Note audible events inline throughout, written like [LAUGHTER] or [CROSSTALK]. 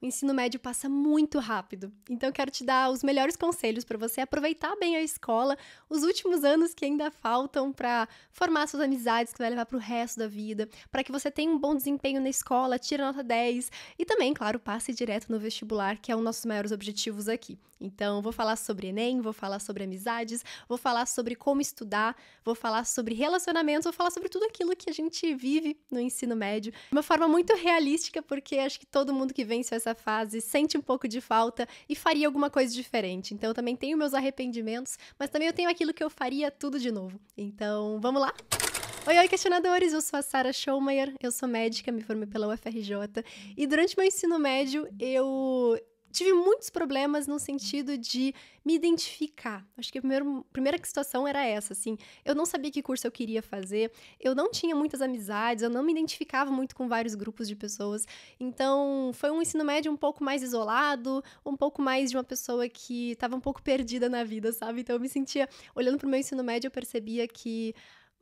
o ensino médio passa muito rápido. Então, quero te dar os melhores conselhos para você aproveitar bem a escola, os últimos anos que ainda faltam para formar suas amizades que vai levar para o resto da vida, para que você tenha um bom desempenho na escola, tire nota 10 e também, claro, passe direto no vestibular, que é um dos nossos maiores objetivos aqui. Então, vou falar sobre Enem, vou falar sobre amizades, vou falar sobre como estudar, vou falar sobre relacionamentos, vou falar sobre tudo aquilo que a gente vive no ensino médio, de uma forma muito realística, porque acho que todo mundo que venceu essa fase, sente um pouco de falta e faria alguma coisa diferente. Então eu também tenho meus arrependimentos, mas também eu tenho aquilo que eu faria tudo de novo. Então, vamos lá? Oi, oi, questionadores! Eu sou a Sara Schomayer, eu sou médica, me formei pela UFRJ e durante meu ensino médio eu tive muitos problemas no sentido de me identificar. Acho que a primeira, primeira situação era essa, assim. Eu não sabia que curso eu queria fazer, eu não tinha muitas amizades, eu não me identificava muito com vários grupos de pessoas. Então, foi um ensino médio um pouco mais isolado, um pouco mais de uma pessoa que estava um pouco perdida na vida, sabe? Então, eu me sentia, olhando para o meu ensino médio, eu percebia que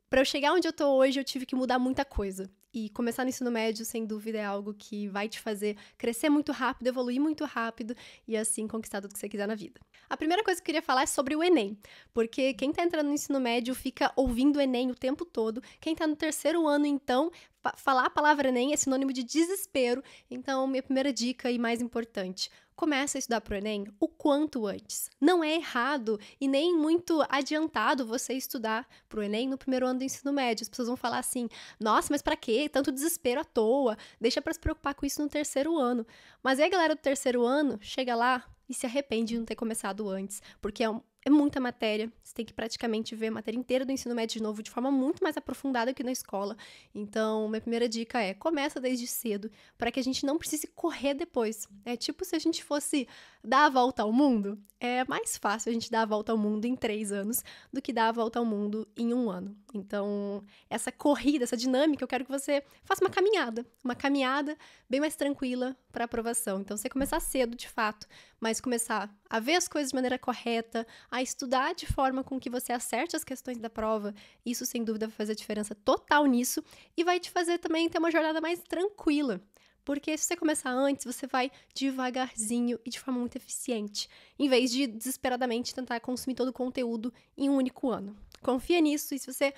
para eu chegar onde eu tô hoje, eu tive que mudar muita coisa. E começar no ensino médio, sem dúvida, é algo que vai te fazer crescer muito rápido, evoluir muito rápido e assim conquistar tudo que você quiser na vida. A primeira coisa que eu queria falar é sobre o Enem, porque quem tá entrando no ensino médio fica ouvindo o Enem o tempo todo. Quem tá no terceiro ano, então, falar a palavra Enem é sinônimo de desespero. Então, minha primeira dica e mais importante, começa a estudar para o Enem o quanto antes. Não é errado e nem muito adiantado você estudar para o Enem no primeiro ano do ensino médio. As pessoas vão falar assim: nossa, mas para que Tanto desespero à toa, deixa para se preocupar com isso no terceiro ano. Mas aí a galera do terceiro ano chega lá e se arrepende de não ter começado antes, porque é um é muita matéria, você tem que praticamente ver a matéria inteira do ensino médio de novo de forma muito mais aprofundada que na escola. Então, minha primeira dica é: começa desde cedo, para que a gente não precise correr depois. É tipo se a gente fosse dar a volta ao mundo? É mais fácil a gente dar a volta ao mundo em três anos do que dar a volta ao mundo em um ano. Então, essa corrida, essa dinâmica, eu quero que você faça uma caminhada, uma caminhada bem mais tranquila para aprovação. Então, você começar cedo, de fato, mas começar a ver as coisas de maneira correta, a estudar de forma com que você acerte as questões da prova, isso sem dúvida vai fazer a diferença total nisso e vai te fazer também ter uma jornada mais tranquila. Porque se você começar antes, você vai devagarzinho e de forma muito eficiente, em vez de desesperadamente tentar consumir todo o conteúdo em um único ano. Confia nisso e se você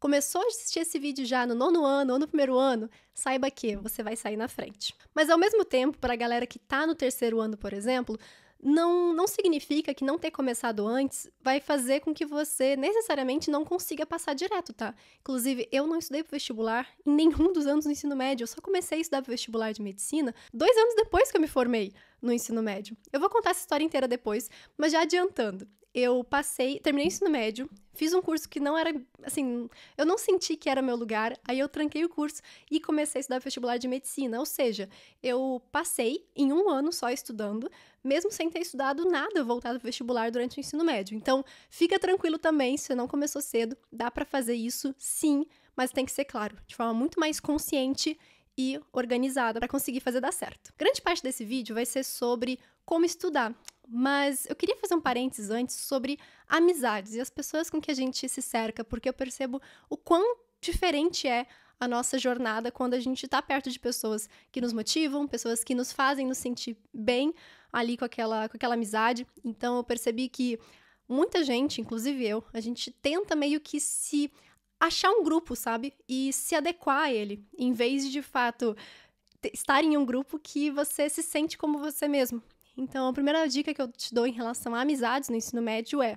começou a assistir esse vídeo já no nono ano ou no primeiro ano, saiba que você vai sair na frente. Mas ao mesmo tempo, para a galera que está no terceiro ano, por exemplo, não, não significa que não ter começado antes vai fazer com que você necessariamente não consiga passar direto, tá? Inclusive, eu não estudei pro vestibular em nenhum dos anos do ensino médio. Eu só comecei a estudar pro vestibular de medicina dois anos depois que eu me formei no ensino médio. Eu vou contar essa história inteira depois, mas já adiantando eu passei, terminei o ensino médio, fiz um curso que não era, assim, eu não senti que era meu lugar, aí eu tranquei o curso e comecei a estudar vestibular de medicina, ou seja, eu passei em um ano só estudando, mesmo sem ter estudado nada voltado ao vestibular durante o ensino médio. Então, fica tranquilo também, se você não começou cedo, dá para fazer isso sim, mas tem que ser claro, de forma muito mais consciente e organizada para conseguir fazer dar certo. Grande parte desse vídeo vai ser sobre como estudar, mas eu queria fazer um parênteses antes sobre amizades e as pessoas com que a gente se cerca, porque eu percebo o quão diferente é a nossa jornada quando a gente está perto de pessoas que nos motivam, pessoas que nos fazem nos sentir bem ali com aquela, com aquela amizade. Então eu percebi que muita gente, inclusive eu, a gente tenta meio que se achar um grupo, sabe? E se adequar a ele, em vez de, de fato estar em um grupo que você se sente como você mesmo. Então, a primeira dica que eu te dou em relação a amizades no ensino médio é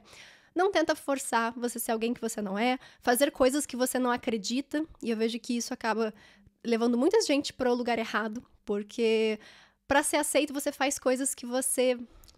não tenta forçar você ser alguém que você não é, fazer coisas que você não acredita, e eu vejo que isso acaba levando muita gente para o lugar errado, porque para ser aceito você faz coisas que você,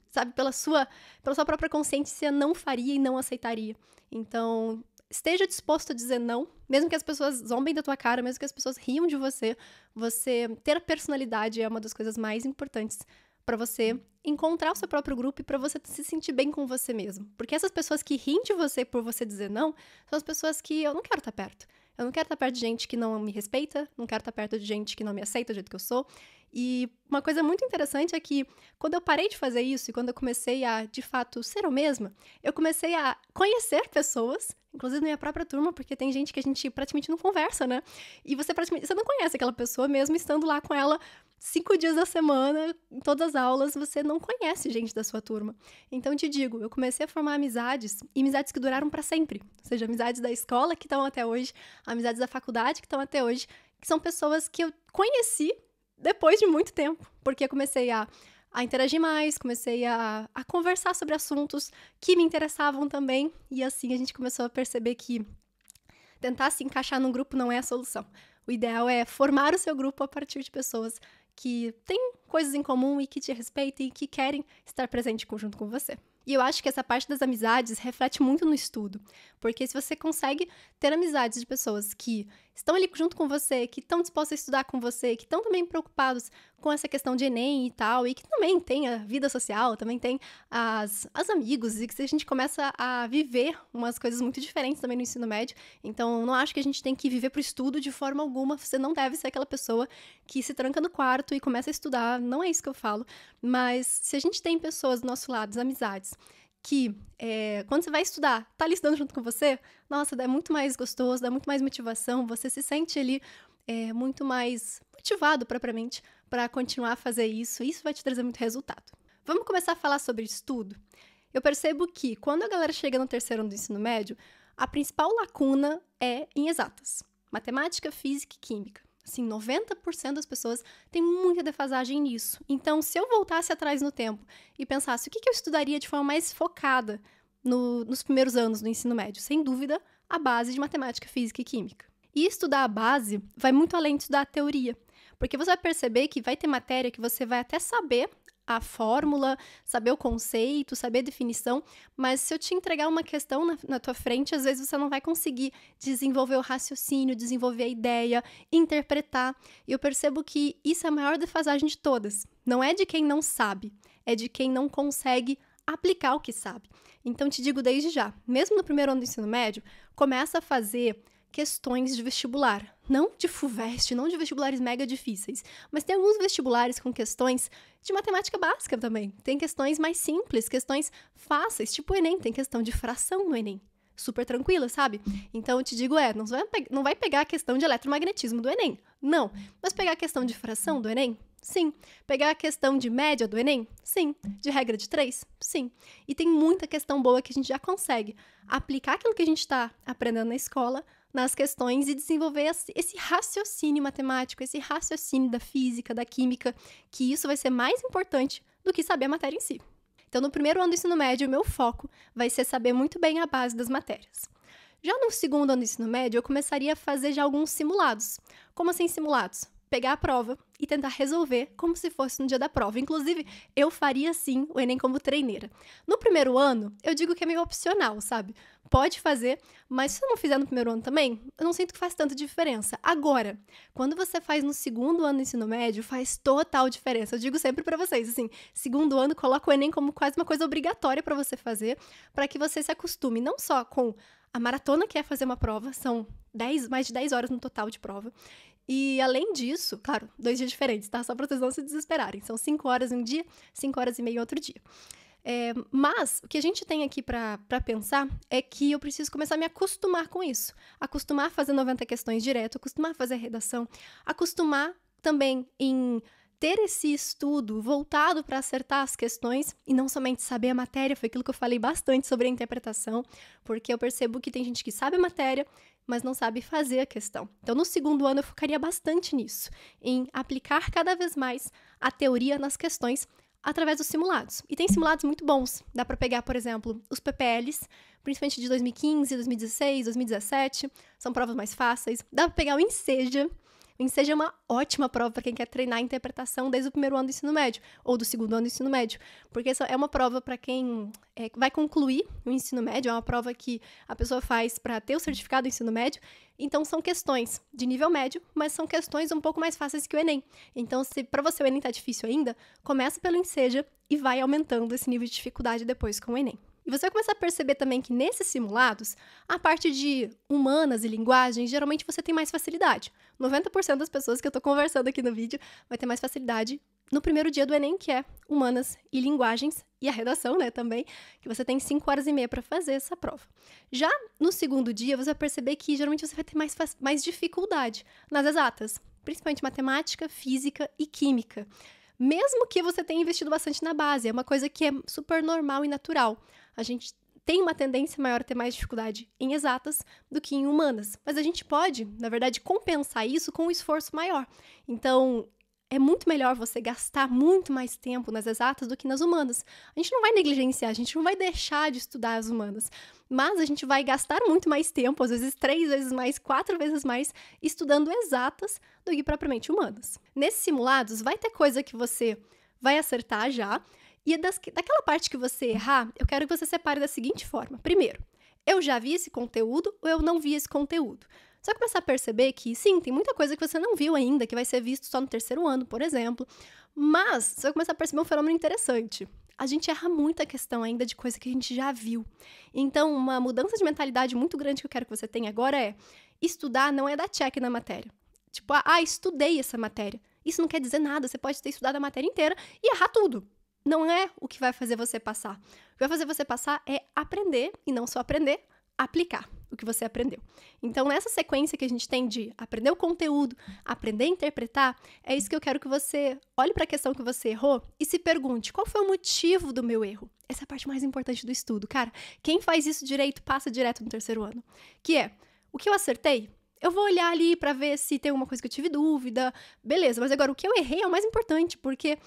sabe, pela sua, pela sua própria consciência não faria e não aceitaria. Então, esteja disposto a dizer não, mesmo que as pessoas zombem da tua cara, mesmo que as pessoas riam de você, você ter personalidade é uma das coisas mais importantes para você encontrar o seu próprio grupo e para você se sentir bem com você mesmo. Porque essas pessoas que riem de você por você dizer não, são as pessoas que eu não quero estar tá perto. Eu não quero estar tá perto de gente que não me respeita, não quero estar tá perto de gente que não me aceita do jeito que eu sou. E uma coisa muito interessante é que quando eu parei de fazer isso e quando eu comecei a, de fato, ser eu mesma, eu comecei a conhecer pessoas, inclusive na minha própria turma, porque tem gente que a gente praticamente não conversa, né? E você praticamente você não conhece aquela pessoa mesmo estando lá com ela cinco dias da semana, em todas as aulas, você não conhece gente da sua turma. Então, te digo, eu comecei a formar amizades, e amizades que duraram para sempre. Ou seja, amizades da escola que estão até hoje, amizades da faculdade que estão até hoje, que são pessoas que eu conheci depois de muito tempo, porque eu comecei a a interagir mais, comecei a, a, conversar sobre assuntos que me interessavam também, e assim a gente começou a perceber que tentar se encaixar num grupo não é a solução. O ideal é formar o seu grupo a partir de pessoas que têm coisas em comum e que te respeitem e que querem estar presente junto com você. E eu acho que essa parte das amizades reflete muito no estudo, porque se você consegue ter amizades de pessoas que estão ali junto com você, que estão dispostos a estudar com você, que estão também preocupados com essa questão de Enem e tal, e que também tem a vida social, também tem as, as amigos, e que a gente começa a viver umas coisas muito diferentes também no ensino médio. Então, não acho que a gente tem que viver para o estudo de forma alguma. Você não deve ser aquela pessoa que se tranca no quarto e começa a estudar. Não é isso que eu falo. Mas se a gente tem pessoas do nosso lado, amizades, que é, quando você vai estudar, tá ali estudando junto com você, nossa, dá muito mais gostoso, dá muito mais motivação, você se sente ali é, muito mais motivado propriamente para continuar a fazer isso, e isso vai te trazer muito resultado. Vamos começar a falar sobre estudo? Eu percebo que quando a galera chega no terceiro ano do ensino médio, a principal lacuna é em exatas: matemática, física e química assim 90% das pessoas têm muita defasagem nisso. Então, se eu voltasse atrás no tempo e pensasse o que, que eu estudaria de forma mais focada no, nos primeiros anos do ensino médio, sem dúvida, a base de matemática, física e química. E estudar a base vai muito além de estudar a teoria, porque você vai perceber que vai ter matéria que você vai até saber a fórmula, saber o conceito, saber a definição, mas se eu te entregar uma questão na, na, tua frente, às vezes você não vai conseguir desenvolver o raciocínio, desenvolver a ideia, interpretar. E eu percebo que isso é a maior defasagem de todas. Não é de quem não sabe, é de quem não consegue aplicar o que sabe. Então te digo desde já, mesmo no primeiro ano do ensino médio, começa a fazer questões de vestibular. Não de FUVEST, não de vestibulares mega difíceis, mas tem alguns vestibulares com questões de matemática básica também. Tem questões mais simples, questões fáceis, tipo o Enem, tem questão de fração no Enem. Super tranquila, sabe? Então eu te digo, é, não vai, não vai pegar a questão de eletromagnetismo do Enem, não. Mas pegar a questão de fração do Enem, Sim. Pegar a questão de média do Enem? Sim. De regra de três? Sim. E tem muita questão boa que a gente já consegue aplicar aquilo que a gente está aprendendo na escola nas questões e desenvolver esse raciocínio matemático, esse raciocínio da física, da química, que isso vai ser mais importante do que saber a matéria em si. Então, no primeiro ano do ensino médio, o meu foco vai ser saber muito bem a base das matérias. Já no segundo ano do ensino médio, eu começaria a fazer já alguns simulados. Como assim simulados? pegar a prova e tentar resolver como se fosse no dia da prova. Inclusive, eu faria sim o Enem como treineira. No primeiro ano, eu digo que é meio opcional, sabe? Pode fazer, mas se eu não fizer no primeiro ano também, eu não sinto que faz tanta diferença. Agora, quando você faz no segundo ano do ensino médio, faz total diferença. Eu digo sempre para vocês, assim, segundo ano, coloca o Enem como quase uma coisa obrigatória para você fazer, para que você se acostume não só com a maratona que é fazer uma prova, são 10, mais de 10 horas no total de prova. E além disso, claro, dois dias diferentes, tá? Só pra vocês não se desesperarem. São cinco horas um dia, cinco horas e meia outro dia. É, mas o que a gente tem aqui para pensar é que eu preciso começar a me acostumar com isso. Acostumar a fazer 90 questões direto, acostumar a fazer a redação, acostumar também em ter esse estudo voltado para acertar as questões e não somente saber a matéria, foi aquilo que eu falei bastante sobre a interpretação, porque eu percebo que tem gente que sabe a matéria, mas não sabe fazer a questão. Então, no segundo ano, eu focaria bastante nisso, em aplicar cada vez mais a teoria nas questões através dos simulados. E tem simulados muito bons. Dá para pegar, por exemplo, os PPLs, principalmente de 2015, 2016, 2017, são provas mais fáceis. Dá para pegar o Enseja, Enseja é uma ótima prova para quem quer treinar a interpretação desde o primeiro ano do ensino médio ou do segundo ano do ensino médio, porque essa é uma prova para quem é, vai concluir o ensino médio, é uma prova que a pessoa faz para ter o certificado do ensino médio. Então são questões de nível médio, mas são questões um pouco mais fáceis que o ENEM. Então, se para você o ENEM está difícil ainda, começa pelo Enseja e vai aumentando esse nível de dificuldade depois com o ENEM. E você vai começar a perceber também que nesses simulados, a parte de humanas e linguagens geralmente você tem mais facilidade. 90% das pessoas que eu estou conversando aqui no vídeo vai ter mais facilidade no primeiro dia do Enem, que é humanas e linguagens, e a redação, né, também, que você tem 5 horas e meia para fazer essa prova. Já no segundo dia, você vai perceber que geralmente você vai ter mais, mais dificuldade nas exatas, principalmente matemática, física e química. Mesmo que você tenha investido bastante na base, é uma coisa que é super normal e natural a gente tem uma tendência maior a ter mais dificuldade em exatas do que em humanas. Mas a gente pode, na verdade, compensar isso com um esforço maior. Então, é muito melhor você gastar muito mais tempo nas exatas do que nas humanas. A gente não vai negligenciar, a gente não vai deixar de estudar as humanas, mas a gente vai gastar muito mais tempo, às vezes três vezes mais, quatro vezes mais, estudando exatas do que propriamente humanas. Nesses simulados, vai ter coisa que você vai acertar já, e é das, daquela parte que você errar, eu quero que você separe da seguinte forma: primeiro, eu já vi esse conteúdo ou eu não vi esse conteúdo. Só começar a perceber que, sim, tem muita coisa que você não viu ainda, que vai ser visto só no terceiro ano, por exemplo. Mas você vai começar a perceber um fenômeno interessante. A gente erra muita questão ainda de coisa que a gente já viu. Então, uma mudança de mentalidade muito grande que eu quero que você tenha agora é: estudar não é dar check na matéria. Tipo, ah, estudei essa matéria. Isso não quer dizer nada, você pode ter estudado a matéria inteira e errar tudo não é o que vai fazer você passar. O que vai fazer você passar é aprender, e não só aprender, aplicar o que você aprendeu. Então, nessa sequência que a gente tem de aprender o conteúdo, aprender a interpretar, é isso que eu quero que você olhe para a questão que você errou e se pergunte: qual foi o motivo do meu erro? Essa é a parte mais importante do estudo, cara. Quem faz isso direito passa direto no terceiro ano. Que é: o que eu acertei? Eu vou olhar ali para ver se tem alguma coisa que eu tive dúvida, beleza, mas agora o que eu errei é o mais importante, porque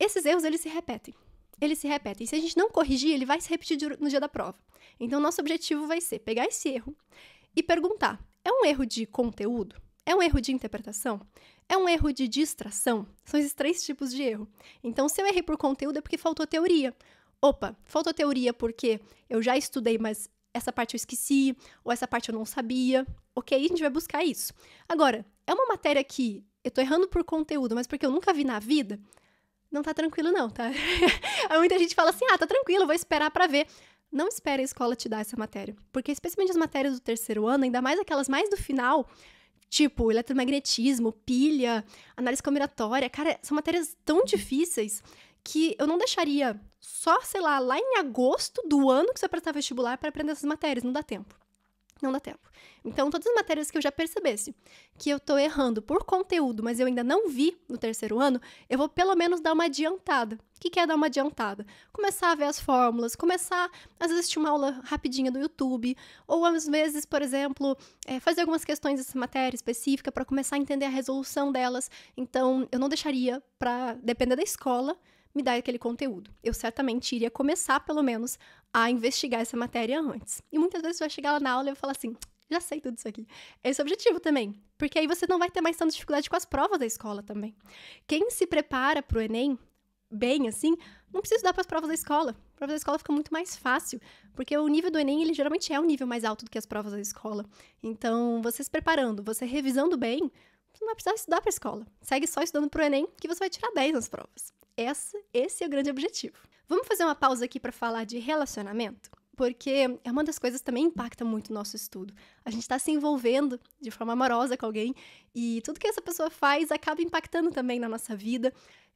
esses erros, eles se repetem. Eles se repetem. Se a gente não corrigir, ele vai se repetir no dia da prova. Então, nosso objetivo vai ser pegar esse erro e perguntar: é um erro de conteúdo? É um erro de interpretação? É um erro de distração? São esses três tipos de erro. Então, se eu errei por conteúdo, é porque faltou teoria. Opa, faltou teoria porque eu já estudei, mas essa parte eu esqueci, ou essa parte eu não sabia. Ok, a gente vai buscar isso. Agora, é uma matéria que eu tô errando por conteúdo, mas porque eu nunca vi na vida, não tá tranquilo não, tá? [LAUGHS] Muita gente fala assim, ah, tá tranquilo, vou esperar para ver. Não espere a escola te dar essa matéria, porque especialmente as matérias do terceiro ano, ainda mais aquelas mais do final, tipo eletromagnetismo, pilha, análise combinatória, cara, são matérias tão difíceis que eu não deixaria só, sei lá, lá em agosto do ano que você vai prestar vestibular para aprender essas matérias, não dá tempo não dá tempo. Então, todas as matérias que eu já percebesse que eu estou errando por conteúdo, mas eu ainda não vi no terceiro ano, eu vou pelo menos dar uma adiantada. O que, que é dar uma adiantada? Começar a ver as fórmulas, começar, às vezes, assistir uma aula rapidinha do YouTube, ou às vezes, por exemplo, é, fazer algumas questões dessa matéria específica para começar a entender a resolução delas. Então, eu não deixaria para depender da escola me dar aquele conteúdo. Eu certamente iria começar, pelo menos, a investigar essa matéria antes. E muitas vezes você vai chegar lá na aula e vai falar assim: já sei tudo isso aqui. Esse é o objetivo também. Porque aí você não vai ter mais tanta dificuldade com as provas da escola também. Quem se prepara para o Enem bem assim, não precisa dar para as provas da escola. A prova da escola fica muito mais fácil, porque o nível do Enem, ele geralmente é um nível mais alto do que as provas da escola. Então, você se preparando, você revisando bem, você não vai precisar estudar para a escola. Segue só estudando para o Enem, que você vai tirar 10 nas provas esse é o grande objetivo. Vamos fazer uma pausa aqui para falar de relacionamento? Porque é uma das coisas que também impacta muito o nosso estudo. A gente está se envolvendo de forma amorosa com alguém e tudo que essa pessoa faz acaba impactando também na nossa vida,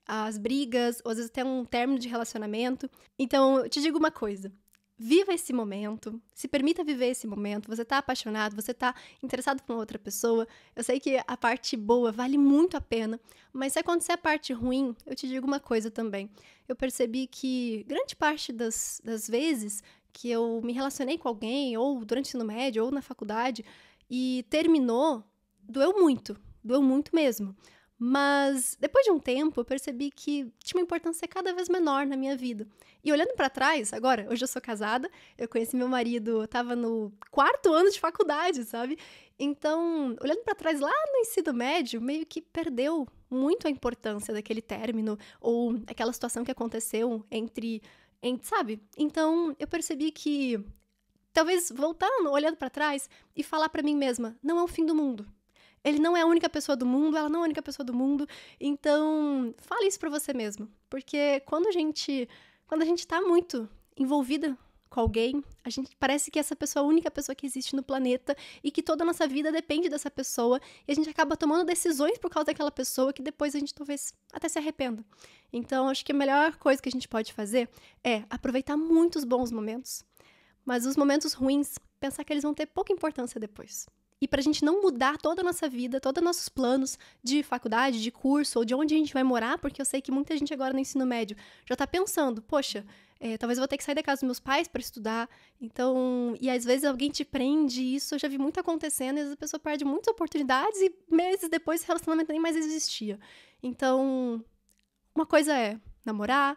as brigas, ou às vezes até um término de relacionamento. Então, eu te digo uma coisa: viva esse momento, se permita viver esse momento. Você está apaixonado, você está interessado por outra pessoa. Eu sei que a parte boa vale muito a pena, mas se acontecer a parte ruim, eu te digo uma coisa também. Eu percebi que grande parte das, das vezes que eu me relacionei com alguém, ou durante o ensino médio, ou na faculdade, e terminou, doeu muito, doeu muito mesmo. Mas depois de um tempo, eu percebi que tinha uma importância cada vez menor na minha vida. E olhando para trás, agora, hoje eu sou casada, eu conheci meu marido, eu tava no quarto ano de faculdade, sabe? Então, olhando para trás lá no ensino médio, meio que perdeu muito a importância daquele término ou aquela situação que aconteceu entre, entre sabe? Então, eu percebi que talvez voltando, olhando para trás e falar para mim mesma, não é o fim do mundo ele não é a única pessoa do mundo, ela não é a única pessoa do mundo. Então, fale isso para você mesmo, porque quando a gente quando a gente tá muito envolvida com alguém, a gente parece que essa pessoa é a única pessoa que existe no planeta e que toda a nossa vida depende dessa pessoa, e a gente acaba tomando decisões por causa daquela pessoa que depois a gente talvez até se arrependa. Então, acho que a melhor coisa que a gente pode fazer é aproveitar muitos bons momentos, mas os momentos ruins, pensar que eles vão ter pouca importância depois e para a gente não mudar toda a nossa vida, todos os nossos planos de faculdade, de curso ou de onde a gente vai morar, porque eu sei que muita gente agora no ensino médio já está pensando, poxa, é, talvez eu vou ter que sair da casa dos meus pais para estudar. Então, e às vezes alguém te prende isso, eu já vi muito acontecendo, e às vezes a pessoa perde muitas oportunidades e meses depois o relacionamento nem mais existia. Então, uma coisa é namorar,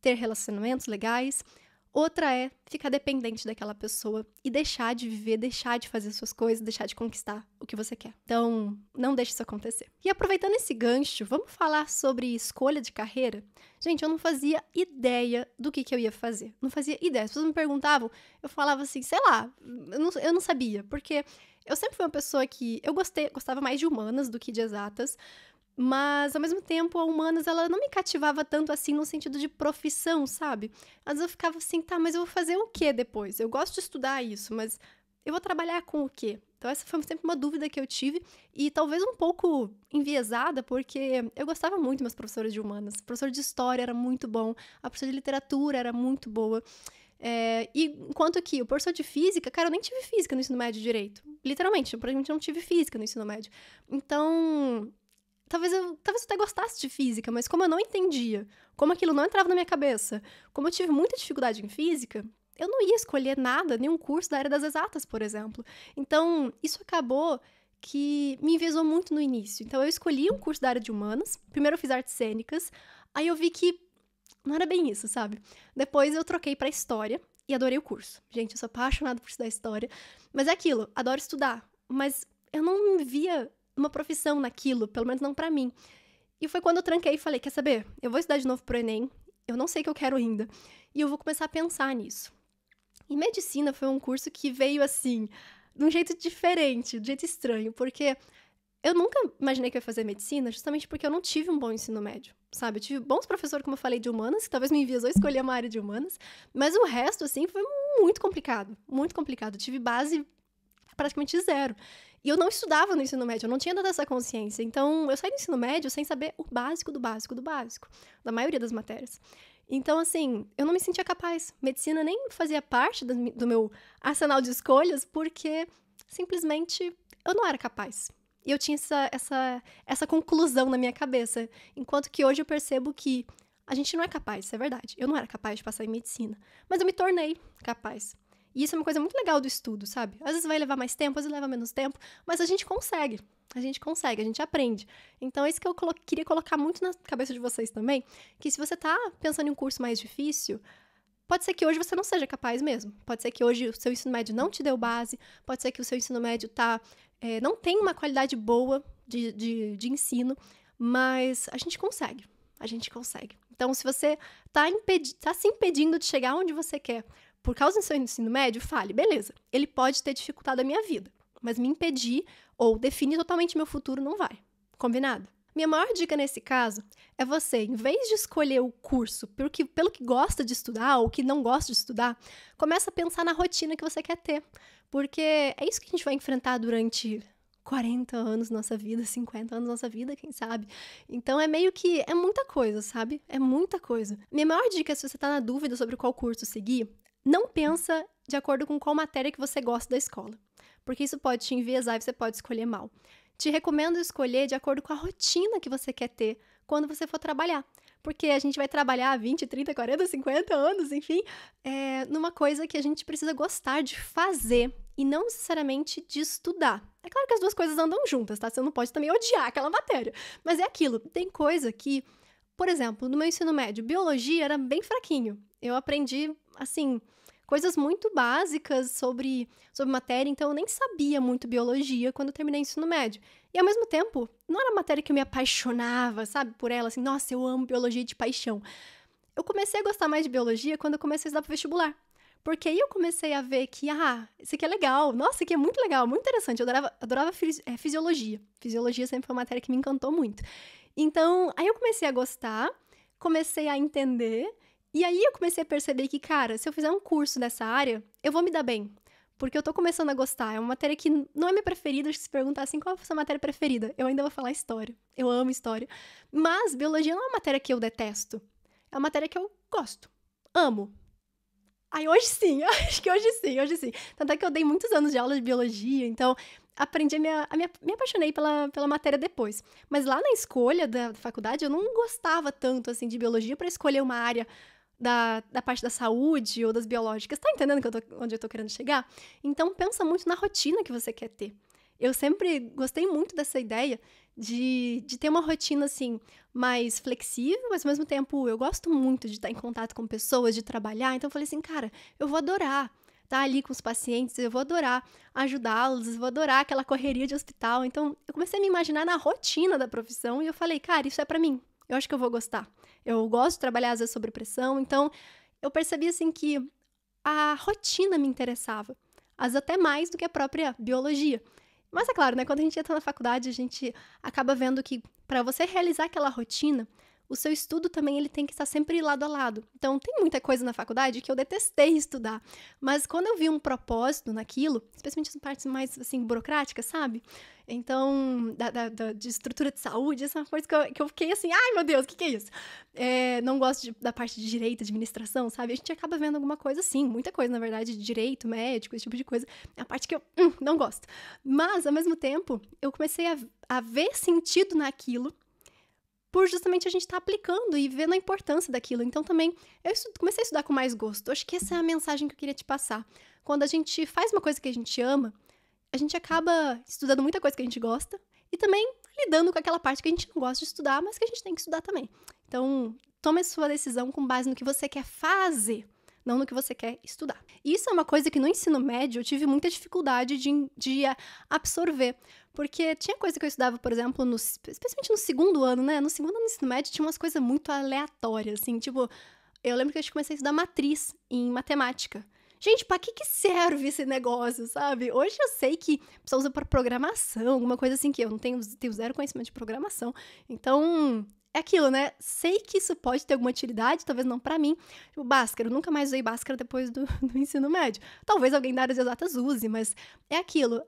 ter relacionamentos legais, Outra é ficar dependente daquela pessoa e deixar de viver, deixar de fazer suas coisas, deixar de conquistar o que você quer. Então, não deixe isso acontecer. E aproveitando esse gancho, vamos falar sobre escolha de carreira? Gente, eu não fazia ideia do que, que eu ia fazer. Não fazia ideia. As pessoas me perguntavam, eu falava assim, sei lá, eu não, eu não sabia, porque eu sempre fui uma pessoa que eu gostei, gostava mais de humanas do que de exatas, mas, ao mesmo tempo, a Humanas, ela não me cativava tanto assim no sentido de profissão, sabe? Mas eu ficava assim, tá, mas eu vou fazer o que depois? Eu gosto de estudar isso, mas eu vou trabalhar com o quê? Então, essa foi sempre uma dúvida que eu tive e talvez um pouco enviesada, porque eu gostava muito das professoras de humanas. O professora de história era muito bom, a professora de literatura era muito boa. É, e enquanto que o professor de física, cara, eu nem tive física no ensino médio direito. Literalmente, eu praticamente não tive física no ensino médio. Então, talvez eu, talvez eu até gostasse de física, mas como eu não entendia, como aquilo não entrava na minha cabeça, como eu tive muita dificuldade em física, eu não ia escolher nada, nenhum curso da área das exatas, por exemplo. Então, isso acabou que me envezou muito no início. Então, eu escolhi um curso da área de humanas, primeiro eu fiz artes cênicas, aí eu vi que não era bem isso, sabe? Depois eu troquei para história e adorei o curso. Gente, eu sou apaixonada por estudar história, mas é aquilo, adoro estudar, mas eu não via uma profissão naquilo, pelo menos não para mim. E foi quando eu tranquei e falei: quer saber? Eu vou estudar de novo pro Enem, eu não sei o que eu quero ainda, e eu vou começar a pensar nisso. E medicina foi um curso que veio assim, de um jeito diferente, de um jeito estranho, porque eu nunca imaginei que eu ia fazer medicina, justamente porque eu não tive um bom ensino médio, sabe? Eu tive bons professores, como eu falei, de humanas, que talvez me enviesou a escolher uma área de humanas, mas o resto, assim, foi muito complicado, muito complicado. Eu tive base praticamente zero. E eu não estudava no ensino médio, eu não tinha toda essa consciência. Então, eu saí do ensino médio sem saber o básico do básico do básico, da maioria das matérias. Então, assim, eu não me sentia capaz. Medicina nem fazia parte do, do meu arsenal de escolhas, porque simplesmente eu não era capaz. E eu tinha essa, essa, essa conclusão na minha cabeça. Enquanto que hoje eu percebo que a gente não é capaz, isso é verdade. Eu não era capaz de passar em medicina, mas eu me tornei capaz. E isso é uma coisa muito legal do estudo, sabe? Às vezes vai levar mais tempo, às vezes leva menos tempo, mas a gente consegue. A gente consegue, a gente aprende. Então, é isso que eu colo queria colocar muito na cabeça de vocês também, que se você tá pensando em um curso mais difícil, pode ser que hoje você não seja capaz mesmo. Pode ser que hoje o seu ensino médio não te deu base, pode ser que o seu ensino médio tá, é, não tem uma qualidade boa de, de, de ensino, mas a gente consegue. A gente consegue. Então, se você está tá se impedindo de chegar onde você quer por causa do seu ensino médio, fale, beleza, ele pode ter dificultado a minha vida, mas me impedir ou definir totalmente meu futuro não vai. Combinado? Minha maior dica nesse caso é você, em vez de escolher o curso pelo que, pelo que gosta de estudar ou que não gosta de estudar, começa a pensar na rotina que você quer ter. Porque é isso que a gente vai enfrentar durante 40 anos nossa vida, 50 anos nossa vida, quem sabe? Então é meio que. É muita coisa, sabe? É muita coisa. Minha maior dica, se você tá na dúvida sobre qual curso seguir, não pensa de acordo com qual matéria que você gosta da escola, porque isso pode te enviesar e você pode escolher mal. Te recomendo escolher de acordo com a rotina que você quer ter quando você for trabalhar, porque a gente vai trabalhar 20, 30, 40, 50 anos, enfim, é, numa coisa que a gente precisa gostar de fazer e não necessariamente de estudar. É claro que as duas coisas andam juntas, tá? Você não pode também odiar aquela matéria, mas é aquilo. Tem coisa que, por exemplo, no meu ensino médio, biologia era bem fraquinho. Eu aprendi, assim, coisas muito básicas sobre, sobre matéria, então eu nem sabia muito biologia quando eu terminei o ensino médio. E ao mesmo tempo, não era matéria que eu me apaixonava, sabe, por ela, assim, nossa, eu amo biologia de paixão. Eu comecei a gostar mais de biologia quando eu comecei a estudar para vestibular. Porque aí eu comecei a ver que, ah, isso aqui é legal, nossa, isso aqui é muito legal, muito interessante. Eu adorava, adorava fisi é, fisiologia. Fisiologia sempre foi uma matéria que me encantou muito. Então, aí eu comecei a gostar, comecei a entender e aí eu comecei a perceber que, cara, se eu fizer um curso nessa área, eu vou me dar bem. Porque eu tô começando a gostar. É uma matéria que não é minha preferida. Se perguntar assim, qual é a sua matéria preferida? Eu ainda vou falar história. Eu amo história. Mas biologia não é uma matéria que eu detesto. É uma matéria que eu gosto. Amo. Aí hoje sim, [LAUGHS] acho que hoje sim, hoje sim. Tanto é que eu dei muitos anos de aula de biologia, então aprendi a, minha, a minha, me apaixonei pela, pela matéria depois. Mas lá na escolha da faculdade, eu não gostava tanto assim de biologia para escolher uma área da, da parte da saúde ou das biológicas. Tá entendendo eu tô, onde eu tô querendo chegar? Então pensa muito na rotina que você quer ter. Eu sempre gostei muito dessa ideia de, de ter uma rotina assim mais flexível, mas ao mesmo tempo eu gosto muito de estar em contato com pessoas, de trabalhar. Então eu falei assim, cara, eu vou adorar estar ali com os pacientes, eu vou adorar ajudá-los, vou adorar aquela correria de hospital. Então eu comecei a me imaginar na rotina da profissão e eu falei, cara, isso é para mim. Eu acho que eu vou gostar. Eu gosto de trabalhar às vezes sobre pressão, então eu percebi assim que a rotina me interessava, às vezes até mais do que a própria biologia. Mas é claro, né, quando a gente entra na faculdade, a gente acaba vendo que para você realizar aquela rotina, o seu estudo também ele tem que estar sempre lado a lado. Então, tem muita coisa na faculdade que eu detestei estudar, mas quando eu vi um propósito naquilo, especialmente as partes mais, assim, burocráticas, sabe? Então, da, da, da, de estrutura de saúde, essa é uma coisa que eu, que eu fiquei assim, ai meu Deus, o que, que é isso? É, não gosto de, da parte de direito, administração, sabe? A gente acaba vendo alguma coisa assim, muita coisa, na verdade, de direito, médico, esse tipo de coisa. É a parte que eu hum, não gosto. Mas, ao mesmo tempo, eu comecei a, a ver sentido naquilo por justamente a gente estar tá aplicando e vendo a importância daquilo. Então também eu comecei a estudar com mais gosto. Acho que essa é a mensagem que eu queria te passar. Quando a gente faz uma coisa que a gente ama, a gente acaba estudando muita coisa que a gente gosta e também lidando com aquela parte que a gente não gosta de estudar, mas que a gente tem que estudar também. Então, tome a sua decisão com base no que você quer fazer não no que você quer estudar. Isso é uma coisa que no ensino médio eu tive muita dificuldade de, de absorver, porque tinha coisa que eu estudava, por exemplo, no, especialmente no segundo ano, né? No segundo ano do ensino médio tinha umas coisas muito aleatórias, assim, tipo, eu lembro que eu comecei a estudar matriz em matemática. Gente, para que, que serve esse negócio, sabe? Hoje eu sei que só usa para programação, alguma coisa assim que eu não tenho, tenho zero conhecimento de programação. Então, é aquilo, né? Sei que isso pode ter alguma utilidade, talvez não para mim. Tipo, báscara, eu nunca mais usei báscara depois do, [LAUGHS] do ensino médio. Talvez alguém da área de exatas use, mas é aquilo.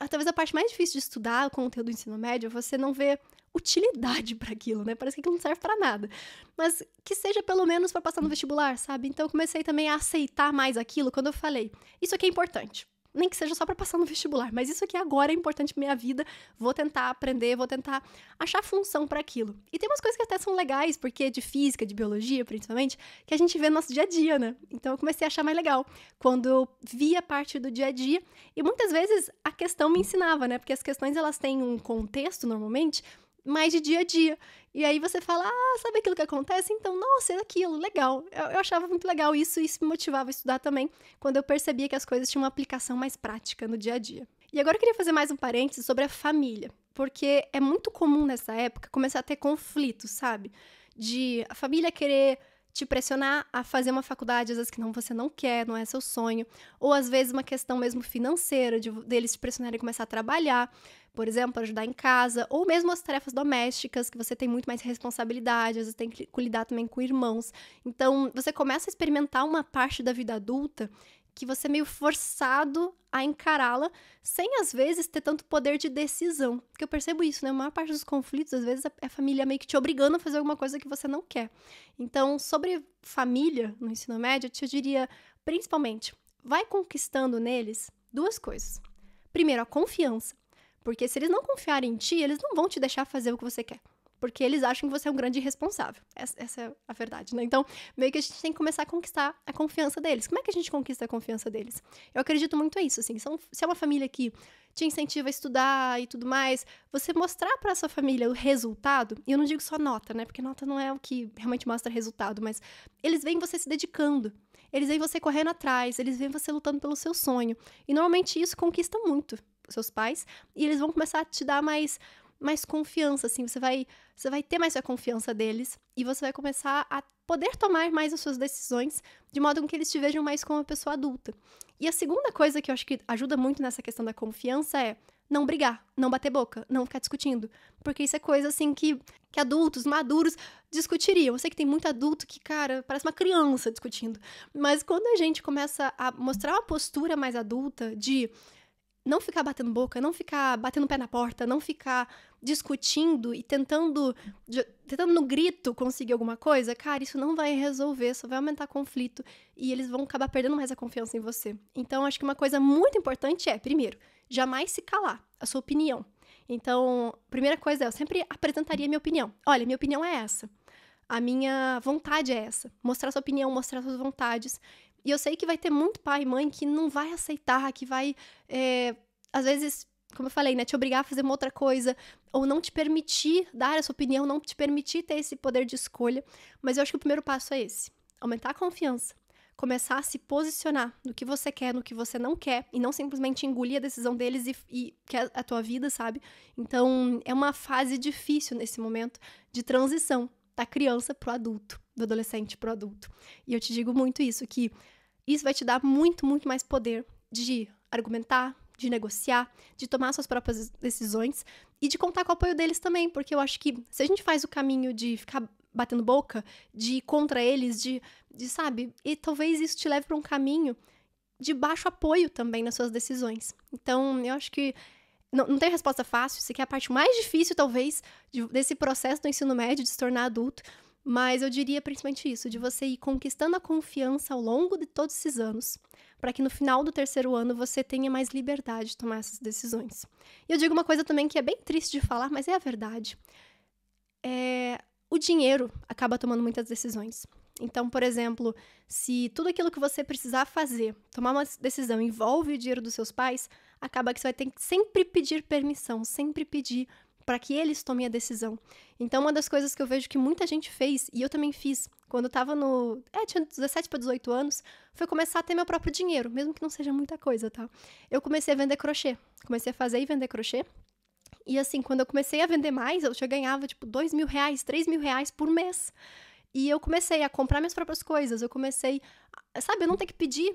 Ah, talvez a parte mais difícil de estudar o conteúdo do ensino médio é você não ver utilidade [LAUGHS] para aquilo, né? Parece que aquilo não serve para nada. Mas que seja pelo menos para passar no vestibular, sabe? Então eu comecei também a aceitar mais aquilo quando eu falei: isso aqui é importante nem que seja só para passar no vestibular, mas isso aqui agora é importante pra minha vida, vou tentar aprender, vou tentar achar função para aquilo. E tem umas coisas que até são legais, porque de física, de biologia, principalmente, que a gente vê no nosso dia a dia, né? Então eu comecei a achar mais legal quando eu via parte do dia a dia, e muitas vezes a questão me ensinava, né? Porque as questões elas têm um contexto normalmente mais de dia a dia. E aí você fala, ah, sabe aquilo que acontece? Então, nossa, é aquilo, legal. Eu, eu, achava muito legal isso e isso me motivava a estudar também, quando eu percebia que as coisas tinham uma aplicação mais prática no dia a dia. E agora eu queria fazer mais um parênteses sobre a família, porque é muito comum nessa época começar a ter conflitos, sabe? De a família querer te pressionar a fazer uma faculdade, às vezes que não, você não quer, não é seu sonho, ou às vezes uma questão mesmo financeira, de, deles te pressionarem a começar a trabalhar por exemplo, ajudar em casa, ou mesmo as tarefas domésticas, que você tem muito mais responsabilidade, às vezes tem que lidar também com irmãos. Então, você começa a experimentar uma parte da vida adulta que você é meio forçado a encará-la, sem às vezes ter tanto poder de decisão. Porque eu percebo isso, né? A maior parte dos conflitos, às vezes, é a família meio que te obrigando a fazer alguma coisa que você não quer. Então, sobre família no ensino médio, eu te diria, principalmente, vai conquistando neles duas coisas. Primeiro, a confiança porque se eles não confiarem em ti, eles não vão te deixar fazer o que você quer. Porque eles acham que você é um grande irresponsável. Essa, essa é a verdade, né? Então, meio que a gente tem que começar a conquistar a confiança deles. Como é que a gente conquista a confiança deles? Eu acredito muito nisso, assim. São, se é uma família que te incentiva a estudar e tudo mais, você mostrar para sua família o resultado, e eu não digo só nota, né? Porque nota não é o que realmente mostra resultado, mas eles veem você se dedicando. Eles veem você correndo atrás, eles veem você lutando pelo seu sonho. E normalmente isso conquista muito seus pais e eles vão começar a te dar mais mais confiança, assim, você vai, você vai ter mais a confiança deles e você vai começar a poder tomar mais as suas decisões de modo com que eles te vejam mais como uma pessoa adulta. E a segunda coisa que eu acho que ajuda muito nessa questão da confiança é não brigar, não bater boca, não ficar discutindo. Porque isso é coisa assim que, que adultos maduros discutiriam. Eu sei que tem muito adulto que, cara, parece uma criança discutindo. Mas quando a gente começa a mostrar uma postura mais adulta de não ficar batendo boca, não ficar batendo pé na porta, não ficar discutindo e tentando, tentando no grito conseguir alguma coisa, cara, isso não vai resolver, só vai aumentar conflito e eles vão acabar perdendo mais a confiança em você. Então, acho que uma coisa muito importante é, primeiro, jamais se calar a sua opinião. Então, primeira coisa é, eu sempre apresentaria minha opinião. Olha, minha opinião é essa. A minha vontade é essa. Mostrar sua opinião, mostrar suas vontades. E eu sei que vai ter muito pai e mãe que não vai aceitar, que vai, é, às vezes, como eu falei, né, te obrigar a fazer uma outra coisa, ou não te permitir dar a sua opinião, não te permitir ter esse poder de escolha. Mas eu acho que o primeiro passo é esse: aumentar a confiança. Começar a se posicionar no que você quer, no que você não quer, e não simplesmente engolir a decisão deles e, e que é a tua vida, sabe? Então, é uma fase difícil nesse momento de transição da criança pro adulto do adolescente o adulto. E eu te digo muito isso, que isso vai te dar muito, muito mais poder de argumentar, de negociar, de tomar suas próprias decisões e de contar com o apoio deles também, porque eu acho que se a gente faz o caminho de ficar batendo boca, de ir contra eles, de, de sabe, e talvez isso te leve para um caminho de baixo apoio também nas suas decisões. Então, eu acho que não, não tem resposta fácil, isso aqui é a parte mais difícil, talvez, de, desse processo do ensino médio de se tornar adulto, mas eu diria principalmente isso, de você ir conquistando a confiança ao longo de todos esses anos, para que no final do terceiro ano você tenha mais liberdade de tomar essas decisões. E eu digo uma coisa também que é bem triste de falar, mas é a verdade. É, o dinheiro acaba tomando muitas decisões. Então, por exemplo, se tudo aquilo que você precisar fazer, tomar uma decisão, envolve o dinheiro dos seus pais, acaba que você vai ter que sempre pedir permissão, sempre pedir para que eles tomem a decisão. Então, uma das coisas que eu vejo que muita gente fez, e eu também fiz, quando eu tava no. É, tinha 17 para 18 anos, foi começar a ter meu próprio dinheiro, mesmo que não seja muita coisa, tá? Eu comecei a vender crochê. Comecei a fazer e vender crochê. E assim, quando eu comecei a vender mais, eu já ganhava tipo 2 mil reais, 3 mil reais por mês. E eu comecei a comprar minhas próprias coisas, eu comecei. Sabe, eu não tenho que pedir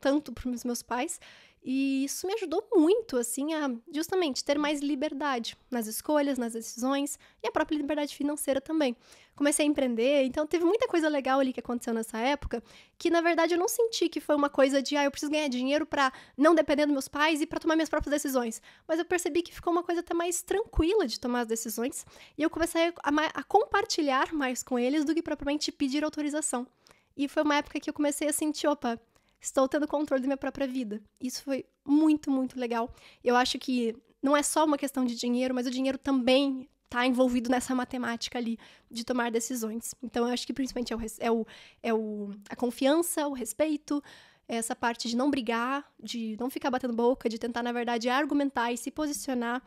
tanto para os meus pais. E isso me ajudou muito, assim, a justamente ter mais liberdade nas escolhas, nas decisões e a própria liberdade financeira também. Comecei a empreender, então teve muita coisa legal ali que aconteceu nessa época, que na verdade eu não senti que foi uma coisa de, ah, eu preciso ganhar dinheiro para não depender dos meus pais e para tomar minhas próprias decisões. Mas eu percebi que ficou uma coisa até mais tranquila de tomar as decisões e eu comecei a, a compartilhar mais com eles do que propriamente pedir autorização. E foi uma época que eu comecei a sentir, opa, estou tendo controle da minha própria vida. Isso foi muito, muito legal. Eu acho que não é só uma questão de dinheiro, mas o dinheiro também está envolvido nessa matemática ali de tomar decisões. Então, eu acho que principalmente é, o, é, o, é o, a confiança, o respeito, essa parte de não brigar, de não ficar batendo boca, de tentar, na verdade, argumentar e se posicionar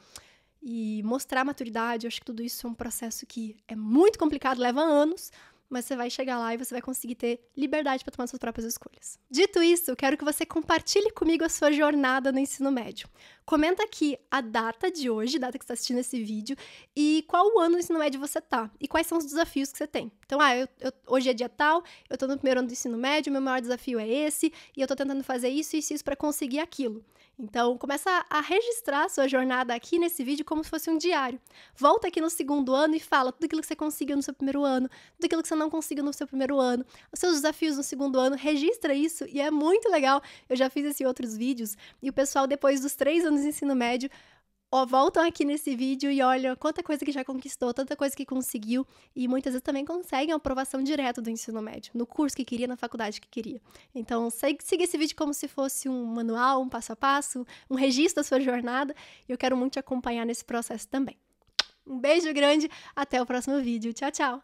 e mostrar maturidade. Eu acho que tudo isso é um processo que é muito complicado, leva anos, mas você vai chegar lá e você vai conseguir ter liberdade para tomar suas próprias escolhas. Dito isso, quero que você compartilhe comigo a sua jornada no ensino médio. Comenta aqui a data de hoje, data que você está assistindo esse vídeo, e qual ano do ensino médio você tá e quais são os desafios que você tem. Então, ah, eu, eu, hoje é dia tal, eu estou no primeiro ano do ensino médio, meu maior desafio é esse, e eu estou tentando fazer isso e isso, isso para conseguir aquilo. Então, começa a registrar a sua jornada aqui nesse vídeo como se fosse um diário. Volta aqui no segundo ano e fala tudo aquilo que você conseguiu no seu primeiro ano, tudo aquilo que você não conseguiu no seu primeiro ano, os seus desafios no segundo ano, registra isso e é muito legal. Eu já fiz isso em outros vídeos e o pessoal, depois dos três anos de ensino médio, voltam aqui nesse vídeo e olham quanta coisa que já conquistou, tanta coisa que conseguiu, e muitas vezes também conseguem a aprovação direta do ensino médio, no curso que queria, na faculdade que queria. Então, segue, siga esse vídeo como se fosse um manual, um passo a passo, um registro da sua jornada, e eu quero muito te acompanhar nesse processo também. Um beijo grande, até o próximo vídeo. Tchau, tchau!